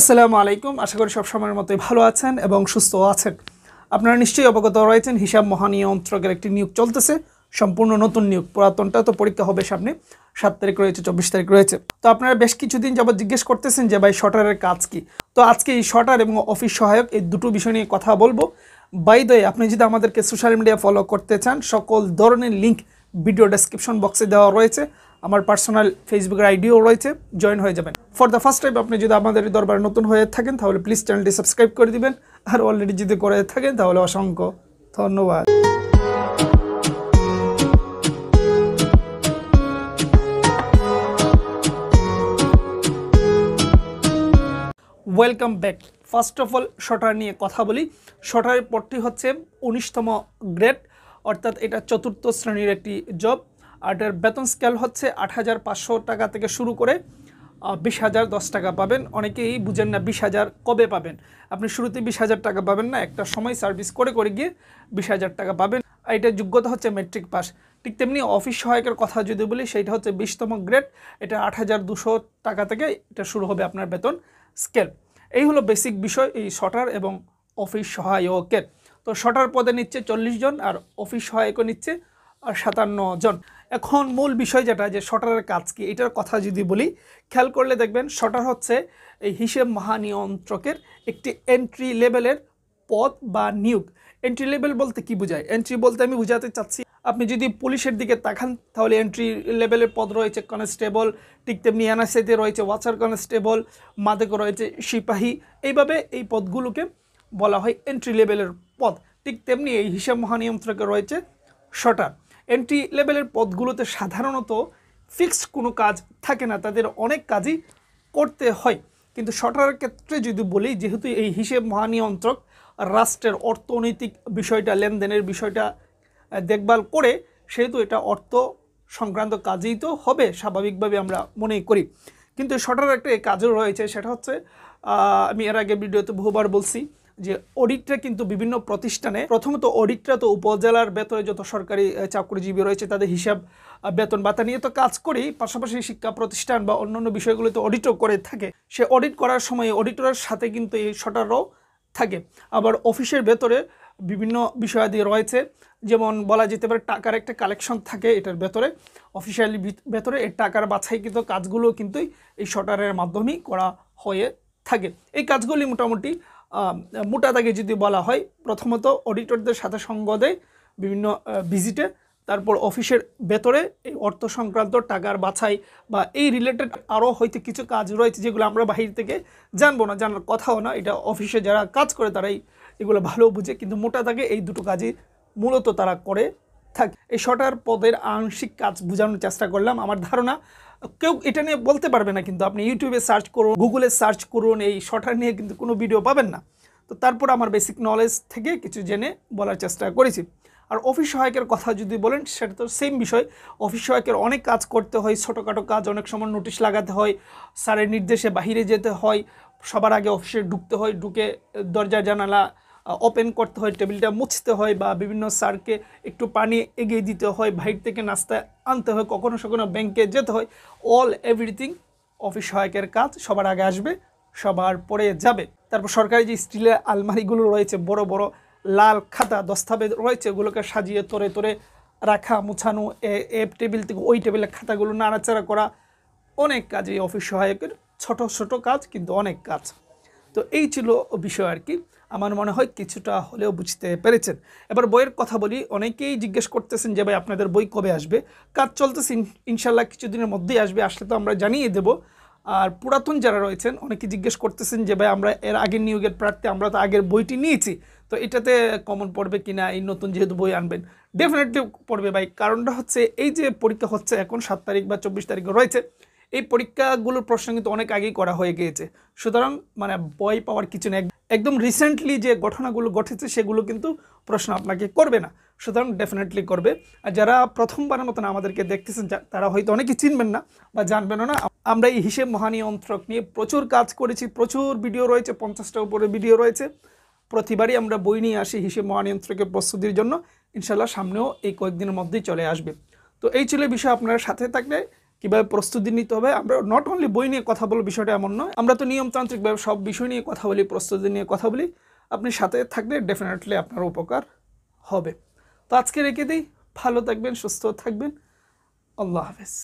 আসসালামু আলাইকুম আশা করি সব সময়ের মতোই ভালো আছেন এবং সুস্থ আছেন আপনারা নিশ্চয়ই অবগত রয়েছেন হিসাব মহানিয়ন্ত্রকের একটি নিয়োগ চলতেছে সম্পূর্ণ নতুন নিয়োগ পুরাতনটা তো পরীক্ষা হবে সামনে সাত তারিখ রয়েছে চব্বিশ তারিখ রয়েছে তো আপনারা বেশ কিছুদিন যাবৎ জিজ্ঞেস করতেছেন যে ভাই শটারের কাজ কি তো আজকে এই শটার এবং অফিস সহায়ক এই দুটো বিষয় নিয়ে কথা বলবো বাই দয়ে আপনি যদি আমাদেরকে সোশ্যাল মিডিয়া ফলো করতে চান সকল ধরনের লিঙ্ক ভিডিও ডেসক্রিপশন বক্সে দেওয়া রয়েছে আমার পার্সোনাল ফেসবুকের আইডিও রয়েছে জয়েন হয়ে যাবেন ফর দ্য ফার্স্ট টাইম আপনি যদি আমাদের দরবারে নতুন হয়ে থাকেন তাহলে প্লিজ চ্যানেলটি সাবস্ক্রাইব করে দিবেন আর অলরেডি যদি করে থাকেন তাহলে অসংখ্য ধন্যবাদ welcome back first of all shutter নিয়ে কথা বলি শটারের পরটি হচ্ছে উনিশতম গ্রেড অর্থাৎ এটা চতুর্থ শ্রেণীর একটি জব আর বেতন স্কেল হচ্ছে আট হাজার পাঁচশো টাকা থেকে শুরু করে বিশ হাজার দশ টাকা পাবেন অনেকেই বুঝেন না বিশ হাজার কবে পাবেন আপনি শুরুতে বিশ হাজার টাকা পাবেন না একটা সময় সার্ভিস করে করে গিয়ে বিশ হাজার টাকা পাবেন আর এটার যোগ্যতা হচ্ছে মেট্রিক পাস ঠিক তেমনি অফিস সহায়কের কথা যদি বলি সেটা হচ্ছে বিশতম গ্রেড এটা আট হাজার দুশো টাকা থেকে এটা শুরু হবে আপনার বেতন স্কেল এই হলো বেসিক বিষয় এই শটার এবং অফিস সহায়কের তো শটার পদে নিচ্ছে চল্লিশ জন আর অফিস সহায়কও নিচ্ছে সাতান্ন জন এখন মূল বিষয় যেটা যে শটারের কাজ কি এটার কথা যদি বলি খেয়াল করলে দেখবেন শটার হচ্ছে এই হিসেব মহানিয়ন্ত্রকের একটি এন্ট্রি লেভেলের পদ বা নিয়োগ এন্ট্রি লেভেল বলতে কি বোঝায় এন্ট্রি বলতে আমি বোঝাতে চাচ্ছি আপনি যদি পুলিশের দিকে তাকান তাহলে এন্ট্রি লেভেলের পদ রয়েছে কনস্টেবল ঠিক তেমনি এনএসএতে রয়েছে ওয়াচার কনস্টেবল মাদকে রয়েছে সিপাহী এইভাবে এই পদগুলোকে বলা হয় এন্ট্রি লেভেলের পদ ঠিক তেমনি এই হিসাব মহানিয়ন্ত্রকে রয়েছে শটার এন্ট্রি লেভেলের পদগুলোতে সাধারণত ফিক্সড কোনো কাজ থাকে না তাদের অনেক কাজই করতে হয় কিন্তু শটারের ক্ষেত্রে যদি বলি যেহেতু এই হিসেব মহানিয়ন্ত্রক রাষ্ট্রের অর্থনৈতিক বিষয়টা লেনদেনের বিষয়টা দেখভাল করে সেহেতু এটা অর্থ সংক্রান্ত কাজেই তো হবে স্বাভাবিকভাবে আমরা মনে করি কিন্তু শটারের একটা কাজও রয়েছে সেটা হচ্ছে আমি এর আগে ভিডিওতে বহুবার বলছি যে অডিটরা কিন্তু বিভিন্ন প্রতিষ্ঠানে প্রথমত অডিটরা তো উপজেলার বেতনে যত সরকারি চাকরিজীবী রয়েছে তাদের হিসাব বেতন ভাতা নিয়ে তো কাজ করি পাশাপাশি শিক্ষা প্রতিষ্ঠান বা অন্যান্য বিষয়গুলিতে অডিটও করে থাকে সে অডিট করার সময় অডিটরের সাথে কিন্তু এই শটারও থাকে আবার অফিসের ভেতরে বিভিন্ন বিষয়াদি রয়েছে যেমন বলা যেতে পারে টাকার একটা কালেকশন থাকে এটার ভেতরে অফিসিয়ালি ভেতরে এর টাকার বাছাইকৃত কাজগুলো কিন্তু এই শটারের মাধ্যমেই করা হয়ে থাকে এই কাজগুলি মোটামুটি মোটা দাগে যদি বলা হয় প্রথমত অডিটরদের সাথে সঙ্গ দেয় বিভিন্ন ভিজিটে তারপর অফিসের ভেতরে এই অর্থ সংক্রান্ত টাকার বাছাই বা এই রিলেটেড আরও হয়তো কিছু কাজ রয়েছে যেগুলো আমরা বাহির থেকে জানবো না জানার কথাও না এটা অফিসে যারা কাজ করে তারাই এগুলো ভালো বুঝে কিন্তু মোটা দাগে এই দুটো কাজই মূলত তারা করে থাকে এই শটার পদের আংশিক কাজ বোঝানোর চেষ্টা করলাম আমার ধারণা কেউ এটা নিয়ে বলতে পারবে না কিন্তু আপনি ইউটিউবে সার্চ করুন গুগলে সার্চ করুন এই শর্টার নিয়ে কিন্তু কোনো ভিডিও পাবেন না তো তারপর আমার বেসিক নলেজ থেকে কিছু জেনে বলার চেষ্টা করেছি আর অফিস সহায়কের কথা যদি বলেন সেটা তো সেম বিষয় অফিস সহায়কের অনেক কাজ করতে হয় ছোটোখাটো কাজ অনেক সময় নোটিশ লাগাতে হয় স্যারের নির্দেশে বাহিরে যেতে হয় সবার আগে অফিসে ঢুকতে হয় ঢুকে দরজা জানালা ওপেন করতে হয় টেবিলটা মুছতে হয় বা বিভিন্ন স্যারকে একটু পানি এগিয়ে দিতে হয় বাইর থেকে নাস্তা আনতে হয় কখনো সখনো ব্যাংকে যেতে হয় অল এভরিথিং অফিস সহায়কের কাজ সবার আগে আসবে সবার পরে যাবে তারপর সরকারি যে স্টিলের আলমারিগুলো রয়েছে বড় বড় লাল খাতা দস্তাবেজ রয়েছে ওগুলোকে সাজিয়ে তরে তরে রাখা মুছানো এ টেবিল থেকে ওই টেবিলের খাতাগুলো নাড়াচাড়া করা অনেক কাজ এই অফিস সহায়কের ছোট ছোট কাজ কিন্তু অনেক কাজ তো এই ছিল বিষয় আর কি আমার মনে হয় কিছুটা হলেও বুঝতে পেরেছেন এবার বইয়ের কথা বলি অনেকেই জিজ্ঞেস করতেছেন যে ভাই আপনাদের বই কবে আসবে কাজ চলতেছে ইনশাল্লাহ কিছুদিনের মধ্যেই আসবে আসলে তো আমরা জানিয়ে দেব আর পুরাতন যারা রয়েছেন অনেকে জিজ্ঞেস করতেছেন যে ভাই আমরা এর আগের নিয়োগের প্রার্থী আমরা তো আগের বইটি নিয়েছি তো এটাতে কমন পড়বে কি না এই নতুন যেহেতু বই আনবেন ডেফিনেটলি পড়বে ভাই কারণটা হচ্ছে এই যে পরীক্ষা হচ্ছে এখন সাত তারিখ বা চব্বিশ তারিখও রয়েছে এই পরীক্ষাগুলোর প্রশ্ন কিন্তু অনেক আগেই করা হয়ে গিয়েছে সুতরাং মানে ভয় পাওয়ার কিছু নেই একদম রিসেন্টলি যে ঘটনাগুলো ঘটেছে সেগুলো কিন্তু প্রশ্ন আপনাকে করবে না সুতরাং ডেফিনেটলি করবে আর যারা প্রথমবারের মতন আমাদেরকে দেখতেছেন তারা হয়তো অনেকে চিনবেন না বা জানবেনও না আমরা এই হিসেব মহানিয়ন্ত্রক নিয়ে প্রচুর কাজ করেছি প্রচুর ভিডিও রয়েছে পঞ্চাশটা উপরে ভিডিও রয়েছে প্রতিবারই আমরা বই নিয়ে আসি হিসেব মহানিয়ন্ত্রকের প্রস্তুতির জন্য ইনশাল্লাহ সামনেও এই কয়েকদিনের মধ্যেই চলে আসবে তো এই ছিল বিষয় আপনারা সাথে থাকলে কিভাবে প্রস্তুতি নিতে হবে আমরা নট অনলি বই নিয়ে কথা বলবো বিষয়টা এমন নয় আমরা তো নিয়মতান্ত্রিকভাবে সব বিষয় নিয়ে কথা বলি প্রস্তুতি নিয়ে কথা বলি আপনি সাথে থাকলে ডেফিনেটলি আপনার উপকার হবে তো আজকে রেখে দিই ভালো থাকবেন সুস্থ থাকবেন আল্লাহ হাফেজ